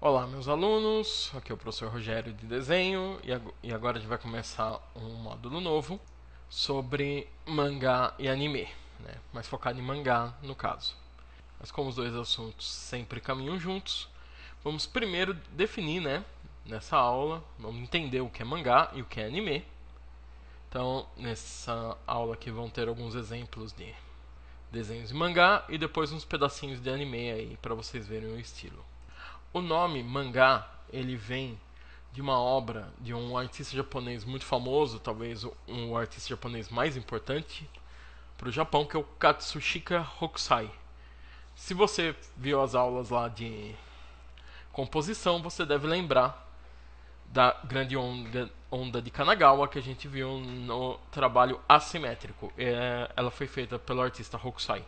Olá, meus alunos. Aqui é o professor Rogério de Desenho e agora a gente vai começar um módulo novo sobre mangá e anime, né? mas focado em mangá no caso. Mas como os dois assuntos sempre caminham juntos, vamos primeiro definir, né, nessa aula, vamos entender o que é mangá e o que é anime. Então, nessa aula aqui vão ter alguns exemplos de desenhos de mangá e depois uns pedacinhos de anime aí para vocês verem o estilo. O nome mangá, ele vem de uma obra de um artista japonês muito famoso, talvez um artista japonês mais importante para o Japão, que é o Katsushika Hokusai. Se você viu as aulas lá de composição, você deve lembrar da grande onda, onda de Kanagawa que a gente viu no trabalho assimétrico. É, ela foi feita pelo artista Hokusai.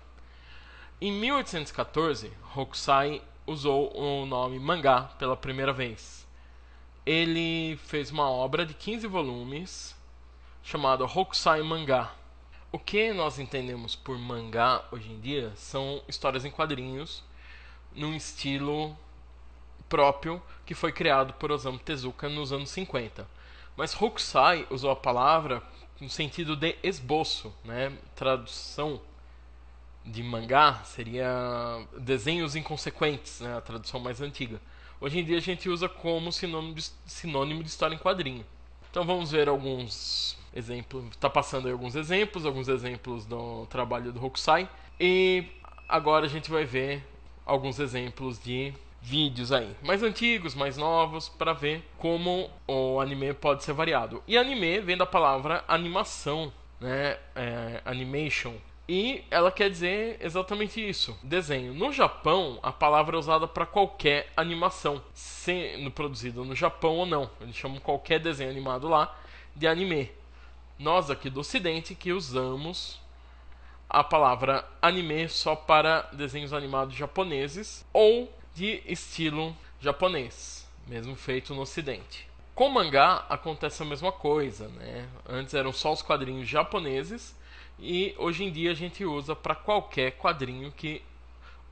Em 1814, Hokusai usou o nome mangá pela primeira vez. Ele fez uma obra de 15 volumes chamada Hokusai Mangá. O que nós entendemos por mangá hoje em dia são histórias em quadrinhos num estilo próprio que foi criado por Osamu Tezuka nos anos 50. Mas Hokusai usou a palavra no sentido de esboço, né? tradução de mangá seria desenhos inconsequentes, né, a tradução mais antiga. Hoje em dia a gente usa como sinônimo de, sinônimo de história em quadrinho. Então vamos ver alguns exemplos. está passando aí alguns exemplos, alguns exemplos do trabalho do Hokusai. E agora a gente vai ver alguns exemplos de vídeos aí, mais antigos, mais novos, para ver como o anime pode ser variado. E anime vem da palavra animação, né? É, animation, e ela quer dizer exatamente isso: desenho. No Japão, a palavra é usada para qualquer animação, sendo produzida no Japão ou não. Eles chamam qualquer desenho animado lá de anime. Nós aqui do Ocidente que usamos a palavra anime só para desenhos animados japoneses ou de estilo japonês, mesmo feito no Ocidente. Com mangá acontece a mesma coisa, né? Antes eram só os quadrinhos japoneses e hoje em dia a gente usa para qualquer quadrinho que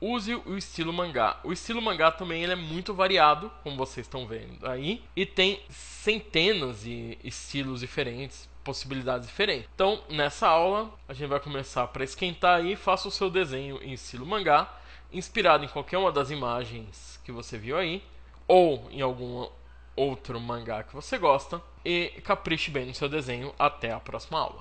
use o estilo mangá. O estilo mangá também ele é muito variado, como vocês estão vendo aí, e tem centenas de estilos diferentes, possibilidades diferentes. Então, nessa aula, a gente vai começar para esquentar aí, faça o seu desenho em estilo mangá, inspirado em qualquer uma das imagens que você viu aí, ou em algum outro mangá que você gosta, e capriche bem no seu desenho. Até a próxima aula.